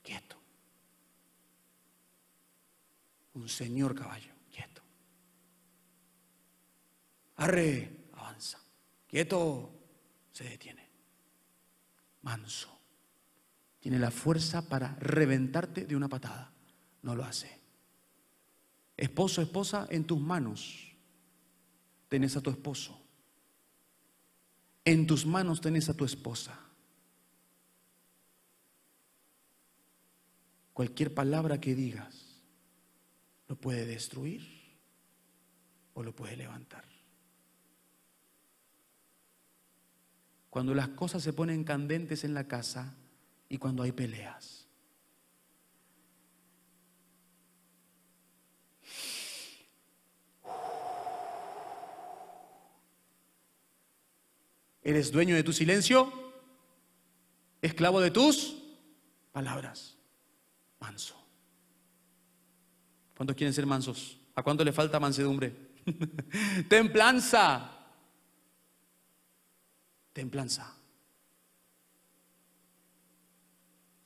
Quieto. Un señor caballo. Arre, avanza. Quieto, se detiene. Manso. Tiene la fuerza para reventarte de una patada. No lo hace. Esposo, esposa, en tus manos tenés a tu esposo. En tus manos tenés a tu esposa. Cualquier palabra que digas lo puede destruir o lo puede levantar. cuando las cosas se ponen candentes en la casa y cuando hay peleas. ¿Eres dueño de tu silencio? ¿Esclavo de tus palabras? Manso. ¿Cuántos quieren ser mansos? ¿A cuánto le falta mansedumbre? Templanza templanza,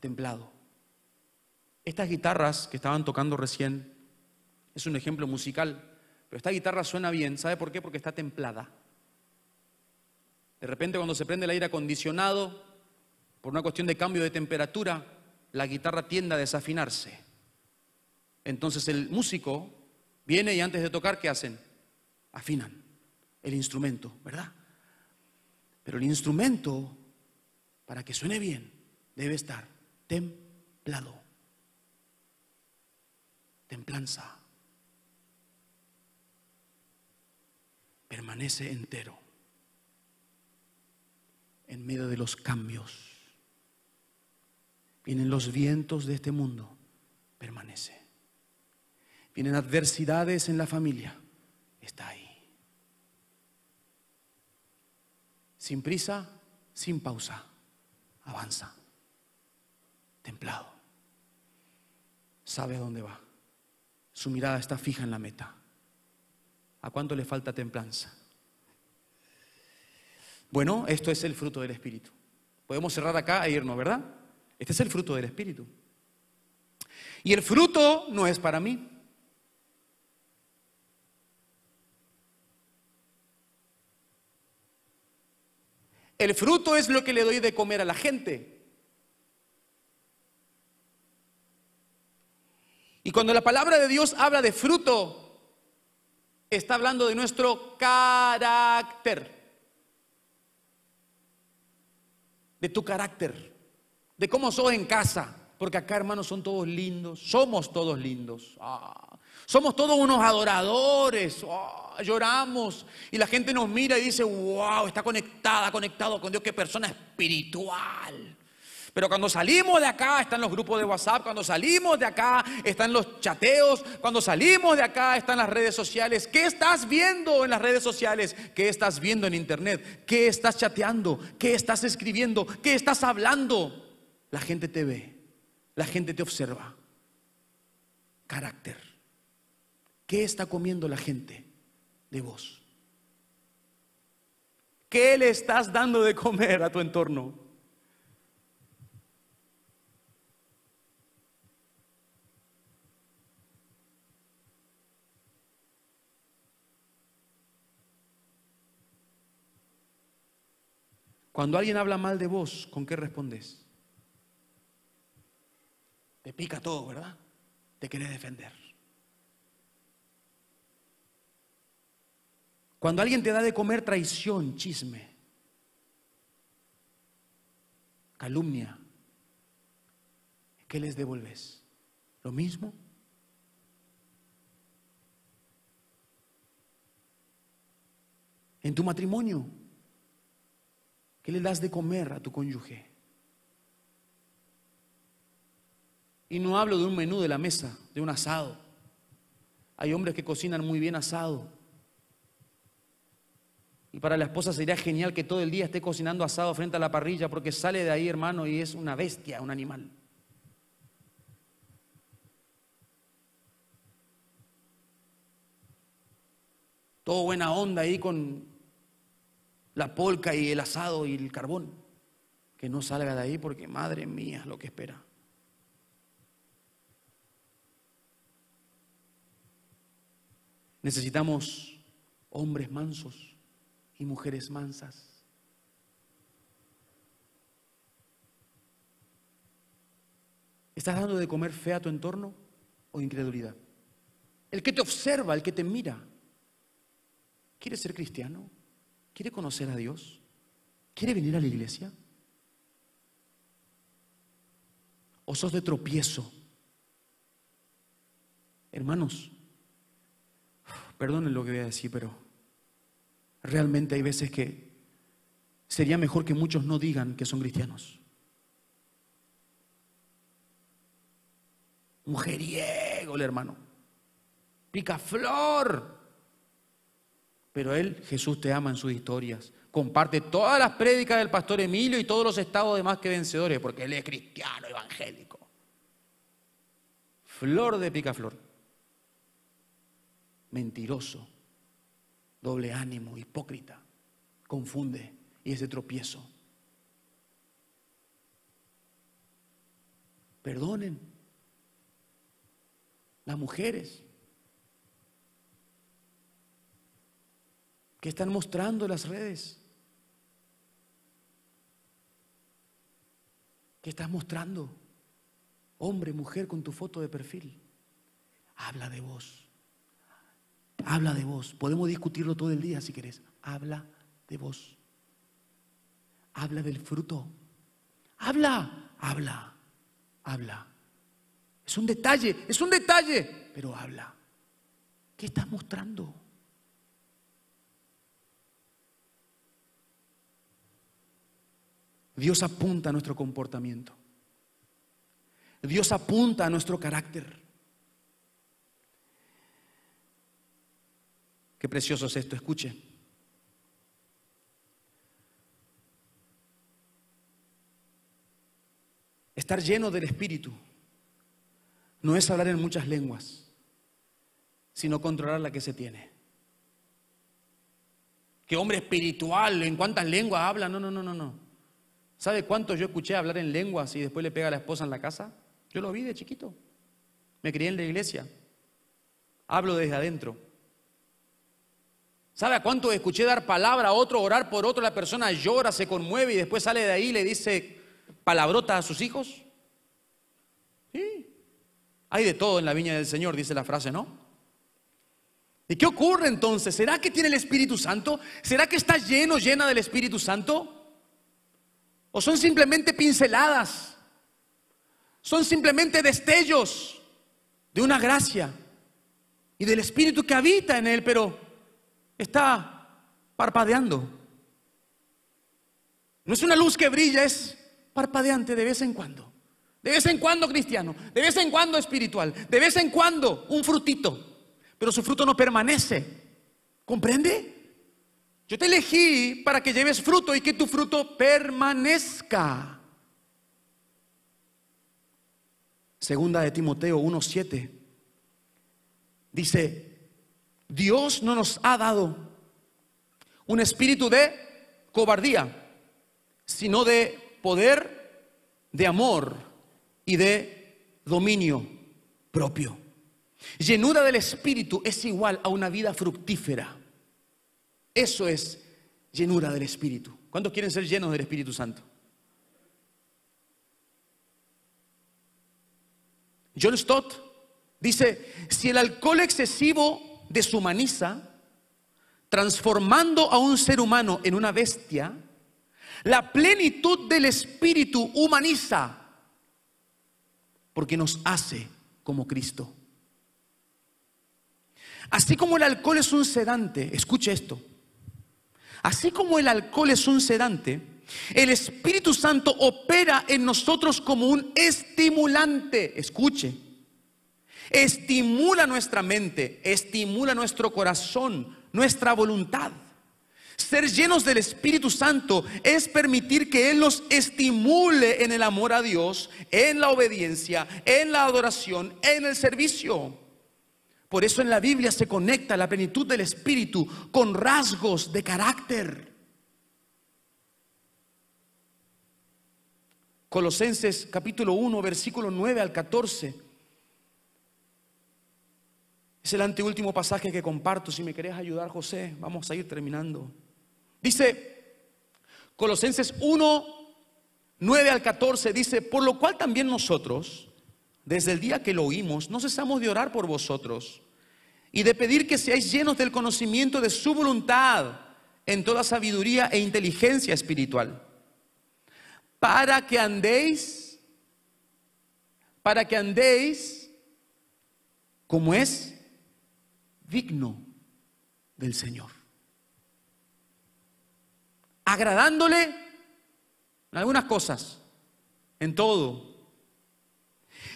templado. Estas guitarras que estaban tocando recién es un ejemplo musical, pero esta guitarra suena bien, ¿sabe por qué? Porque está templada. De repente cuando se prende el aire acondicionado, por una cuestión de cambio de temperatura, la guitarra tiende a desafinarse. Entonces el músico viene y antes de tocar, ¿qué hacen? Afinan el instrumento, ¿verdad? Pero el instrumento, para que suene bien, debe estar templado. Templanza. Permanece entero en medio de los cambios. Vienen los vientos de este mundo, permanece. Vienen adversidades en la familia, está ahí. sin prisa, sin pausa. Avanza. Templado. Sabe a dónde va. Su mirada está fija en la meta. ¿A cuánto le falta templanza? Bueno, esto es el fruto del Espíritu. Podemos cerrar acá e irnos, ¿verdad? Este es el fruto del Espíritu. Y el fruto no es para mí. El fruto es lo que le doy de comer a la gente. Y cuando la palabra de Dios habla de fruto, está hablando de nuestro carácter. De tu carácter. De cómo sos en casa. Porque acá, hermanos, son todos lindos. Somos todos lindos. Ah. Somos todos unos adoradores, oh, lloramos y la gente nos mira y dice, wow, está conectada, conectado con Dios, qué persona espiritual. Pero cuando salimos de acá están los grupos de WhatsApp, cuando salimos de acá están los chateos, cuando salimos de acá están las redes sociales. ¿Qué estás viendo en las redes sociales? ¿Qué estás viendo en internet? ¿Qué estás chateando? ¿Qué estás escribiendo? ¿Qué estás hablando? La gente te ve, la gente te observa. Carácter. ¿Qué está comiendo la gente de vos? ¿Qué le estás dando de comer a tu entorno? Cuando alguien habla mal de vos, ¿con qué respondes? Te pica todo, ¿verdad? Te querés defender. Cuando alguien te da de comer traición, chisme, calumnia, ¿qué les devolves? ¿Lo mismo? En tu matrimonio, ¿qué le das de comer a tu cónyuge? Y no hablo de un menú de la mesa, de un asado. Hay hombres que cocinan muy bien asado, y para la esposa sería genial que todo el día esté cocinando asado frente a la parrilla porque sale de ahí, hermano, y es una bestia, un animal. Todo buena onda ahí con la polca y el asado y el carbón. Que no salga de ahí porque madre mía lo que espera. Necesitamos hombres mansos y mujeres mansas. ¿Estás dando de comer fe a tu entorno o incredulidad? El que te observa, el que te mira, ¿quiere ser cristiano? ¿Quiere conocer a Dios? ¿Quiere venir a la iglesia? ¿O sos de tropiezo? Hermanos, perdonen lo que voy a decir, pero realmente hay veces que sería mejor que muchos no digan que son cristianos. Mujeriego hermano. Picaflor. Pero él, Jesús te ama en sus historias. Comparte todas las prédicas del pastor Emilio y todos los estados de más que vencedores, porque él es cristiano evangélico. Flor de picaflor. Mentiroso doble ánimo, hipócrita, confunde y es de tropiezo. Perdonen las mujeres que están mostrando las redes, que estás mostrando, hombre, mujer, con tu foto de perfil. Habla de vos. Habla de vos. Podemos discutirlo todo el día si querés. Habla de vos. Habla del fruto. Habla, habla, habla. Es un detalle, es un detalle, pero habla. ¿Qué estás mostrando? Dios apunta a nuestro comportamiento. Dios apunta a nuestro carácter. Qué precioso es esto, escuchen. Estar lleno del Espíritu no es hablar en muchas lenguas, sino controlar la que se tiene. Qué hombre espiritual, ¿en cuántas lenguas habla? No, no, no, no, no. ¿Sabe cuánto yo escuché hablar en lenguas y después le pega a la esposa en la casa? Yo lo vi de chiquito. Me crié en la iglesia. Hablo desde adentro. ¿Sabe a cuánto escuché dar palabra a otro, orar por otro? La persona llora, se conmueve y después sale de ahí y le dice palabrotas a sus hijos. Hay de todo en la viña del Señor, dice la frase, ¿no? ¿Y qué ocurre entonces? ¿Será que tiene el Espíritu Santo? ¿Será que está lleno, llena del Espíritu Santo? ¿O son simplemente pinceladas? ¿Son simplemente destellos de una gracia y del Espíritu que habita en él, pero está parpadeando. No es una luz que brilla, es parpadeante de vez en cuando. De vez en cuando cristiano, de vez en cuando espiritual, de vez en cuando un frutito, pero su fruto no permanece. ¿Comprende? Yo te elegí para que lleves fruto y que tu fruto permanezca. Segunda de Timoteo 1.7 dice, Dios no nos ha dado un espíritu de cobardía, sino de poder, de amor y de dominio propio. Llenura del espíritu es igual a una vida fructífera. Eso es llenura del espíritu. ¿Cuántos quieren ser llenos del Espíritu Santo? John Stott dice, si el alcohol excesivo deshumaniza, transformando a un ser humano en una bestia, la plenitud del espíritu humaniza, porque nos hace como Cristo. Así como el alcohol es un sedante, escuche esto, así como el alcohol es un sedante, el Espíritu Santo opera en nosotros como un estimulante, escuche Estimula nuestra mente, estimula nuestro corazón, nuestra voluntad. Ser llenos del Espíritu Santo es permitir que Él nos estimule en el amor a Dios, en la obediencia, en la adoración, en el servicio. Por eso en la Biblia se conecta la plenitud del Espíritu con rasgos de carácter. Colosenses capítulo 1, versículo 9 al 14 es el anteúltimo pasaje que comparto. Si me querés ayudar, José, vamos a ir terminando. Dice Colosenses 1, 9 al 14, dice, por lo cual también nosotros, desde el día que lo oímos, no cesamos de orar por vosotros y de pedir que seáis llenos del conocimiento de su voluntad en toda sabiduría e inteligencia espiritual, para que andéis, para que andéis como es digno del Señor. Agradándole en algunas cosas, en todo.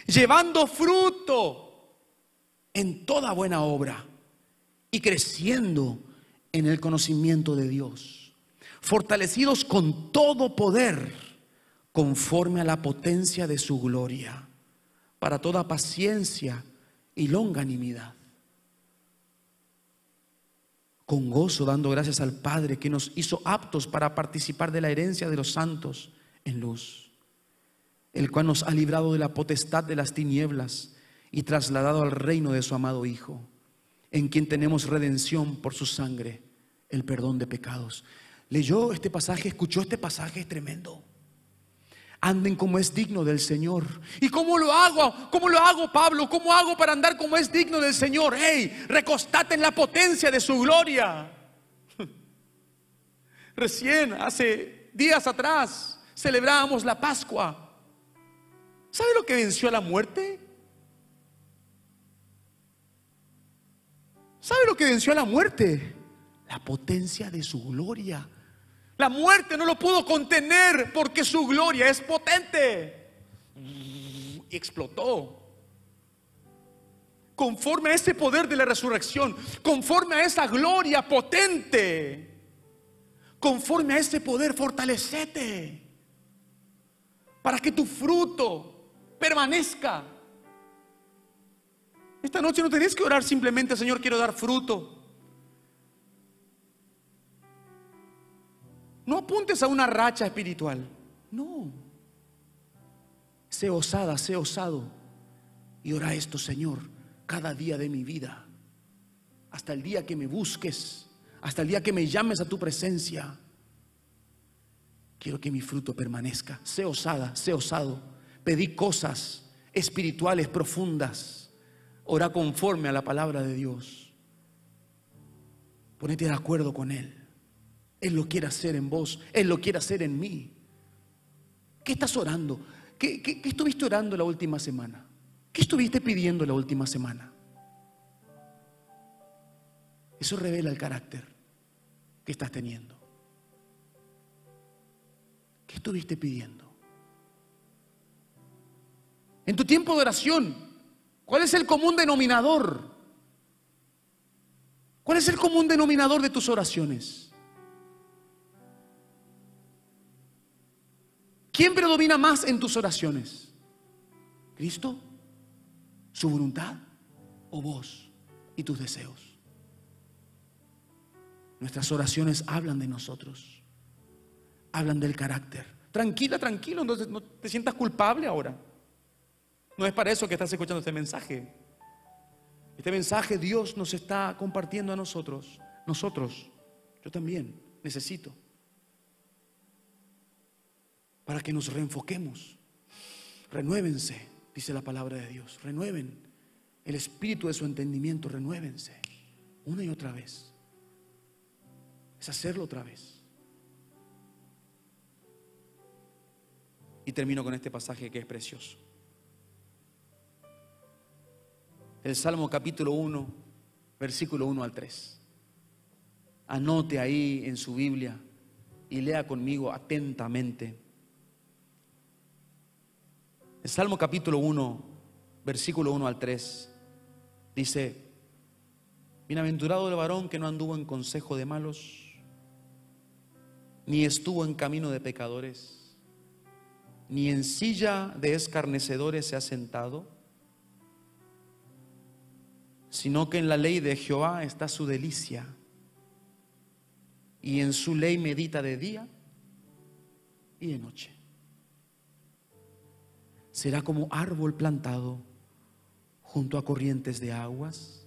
Llevando fruto en toda buena obra y creciendo en el conocimiento de Dios. Fortalecidos con todo poder conforme a la potencia de su gloria, para toda paciencia y longanimidad con gozo dando gracias al Padre que nos hizo aptos para participar de la herencia de los santos en luz, el cual nos ha librado de la potestad de las tinieblas y trasladado al reino de su amado Hijo, en quien tenemos redención por su sangre, el perdón de pecados. Leyó este pasaje, escuchó este pasaje, es tremendo anden como es digno del Señor. ¿Y cómo lo hago? ¿Cómo lo hago, Pablo? ¿Cómo hago para andar como es digno del Señor? Hey, recostate en la potencia de su gloria. Recién, hace días atrás, celebrábamos la Pascua. ¿Sabe lo que venció a la muerte? ¿Sabe lo que venció a la muerte? La potencia de su gloria. La muerte no lo pudo contener porque su gloria es potente. explotó. Conforme a ese poder de la resurrección, conforme a esa gloria potente, conforme a ese poder, fortalecete para que tu fruto permanezca. Esta noche no tenés que orar simplemente, Señor, quiero dar fruto. No apuntes a una racha espiritual. No. Sé osada, sé osado. Y ora esto, Señor, cada día de mi vida. Hasta el día que me busques. Hasta el día que me llames a tu presencia. Quiero que mi fruto permanezca. Sé osada, sé osado. Pedí cosas espirituales profundas. Ora conforme a la palabra de Dios. Ponete de acuerdo con Él. Él lo quiere hacer en vos, Él lo quiere hacer en mí. ¿Qué estás orando? ¿Qué, estuviste orando la última semana? ¿Qué estuviste pidiendo la última semana? Eso revela el carácter que estás teniendo. ¿Qué estuviste pidiendo? En tu tiempo de oración, ¿cuál es el común denominador? ¿Cuál es el común denominador de tus oraciones? ¿Quién predomina más en tus oraciones? ¿Cristo? ¿Su voluntad? ¿O vos y tus deseos? Nuestras oraciones hablan de nosotros, hablan del carácter. Tranquila, tranquilo, entonces no te sientas culpable ahora. No es para eso que estás escuchando este mensaje. Este mensaje Dios nos está compartiendo a nosotros. Nosotros, yo también necesito para que nos reenfoquemos. Renuévense, dice la palabra de Dios. Renueven el espíritu de su entendimiento, renuévense una y otra vez. Es hacerlo otra vez. Y termino con este pasaje que es precioso. El Salmo capítulo 1, versículo 1 al 3. Anote ahí en su Biblia y lea conmigo atentamente en Salmo capítulo 1, versículo 1 al 3, dice, bienaventurado el varón que no anduvo en consejo de malos, ni estuvo en camino de pecadores, ni en silla de escarnecedores se ha sentado, sino que en la ley de Jehová está su delicia, y en su ley medita de día y de noche será como árbol plantado junto a corrientes de aguas,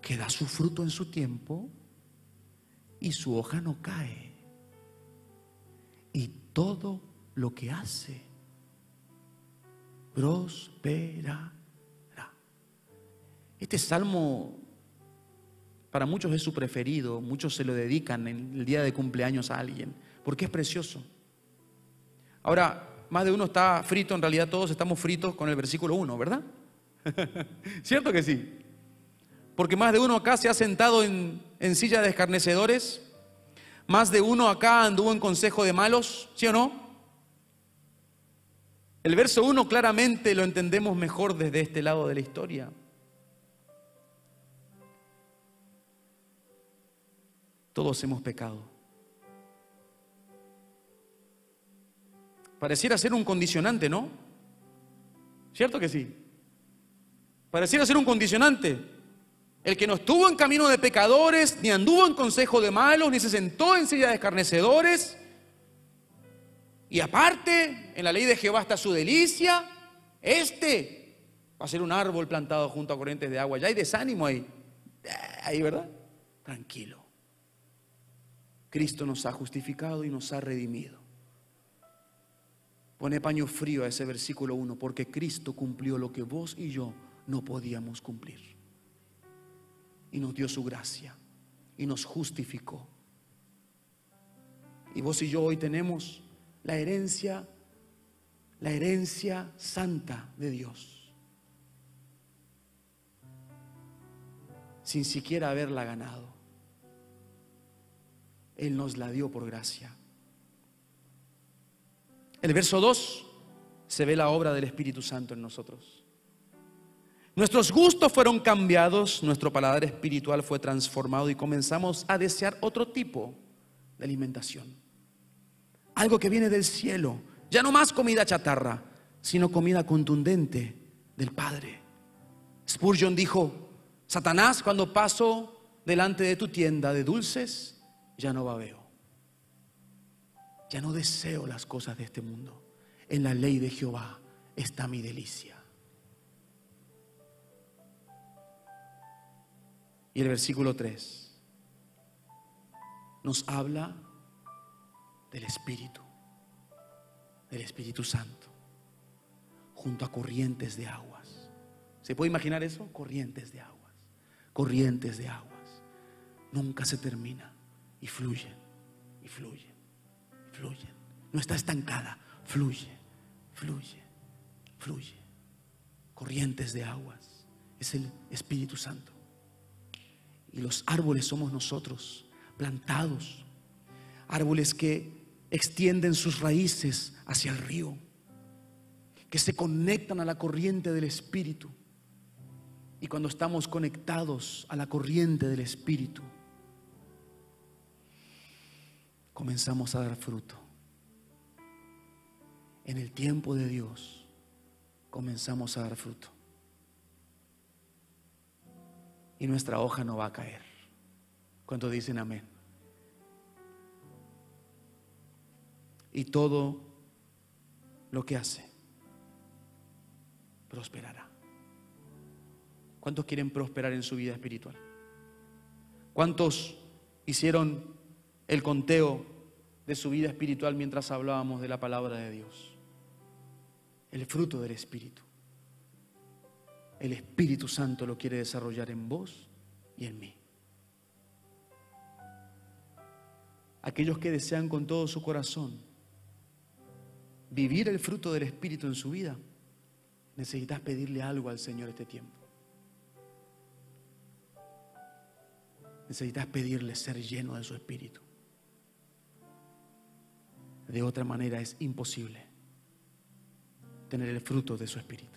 que da su fruto en su tiempo y su hoja no cae. Y todo lo que hace prosperará. Este salmo para muchos es su preferido, muchos se lo dedican en el día de cumpleaños a alguien, porque es precioso. Ahora, más de uno está frito, en realidad todos estamos fritos con el versículo 1, ¿verdad? ¿Cierto que sí? Porque más de uno acá se ha sentado en, en silla de escarnecedores, más de uno acá anduvo en consejo de malos, ¿sí o no? El verso 1 claramente lo entendemos mejor desde este lado de la historia. Todos hemos pecado. Pareciera ser un condicionante, ¿no? ¿Cierto que sí? Pareciera ser un condicionante. El que no estuvo en camino de pecadores, ni anduvo en consejo de malos, ni se sentó en silla de escarnecedores. Y aparte, en la ley de Jehová está su delicia. Este va a ser un árbol plantado junto a corrientes de agua. Ya hay desánimo ahí. Ahí, ¿verdad? Tranquilo. Cristo nos ha justificado y nos ha redimido. Pone paño frío a ese versículo 1, porque Cristo cumplió lo que vos y yo no podíamos cumplir. Y nos dio su gracia y nos justificó. Y vos y yo hoy tenemos la herencia, la herencia santa de Dios. Sin siquiera haberla ganado. Él nos la dio por gracia. El verso 2 se ve la obra del Espíritu Santo en nosotros. Nuestros gustos fueron cambiados, nuestro paladar espiritual fue transformado y comenzamos a desear otro tipo de alimentación. Algo que viene del cielo. Ya no más comida chatarra, sino comida contundente del Padre. Spurgeon dijo, Satanás, cuando paso delante de tu tienda de dulces, ya no babeo. Ya no deseo las cosas de este mundo. En la ley de Jehová está mi delicia. Y el versículo 3 nos habla del Espíritu, del Espíritu Santo, junto a corrientes de aguas. ¿Se puede imaginar eso? Corrientes de aguas, corrientes de aguas. Nunca se termina y fluyen, y fluyen fluye No está estancada, fluye, fluye, fluye. Corrientes de aguas. Es el Espíritu Santo. Y los árboles somos nosotros, plantados. Árboles que extienden sus raíces hacia el río, que se conectan a la corriente del Espíritu. Y cuando estamos conectados a la corriente del Espíritu, comenzamos a dar fruto. En el tiempo de Dios comenzamos a dar fruto. Y nuestra hoja no va a caer. Cuando dicen amén. Y todo lo que hace prosperará. ¿Cuántos quieren prosperar en su vida espiritual? ¿Cuántos hicieron el conteo de su vida espiritual mientras hablábamos de la palabra de Dios. El fruto del Espíritu. El Espíritu Santo lo quiere desarrollar en vos y en mí. Aquellos que desean con todo su corazón vivir el fruto del Espíritu en su vida, necesitas pedirle algo al Señor este tiempo. Necesitas pedirle ser lleno de su Espíritu. De otra manera es imposible tener el fruto de su espíritu.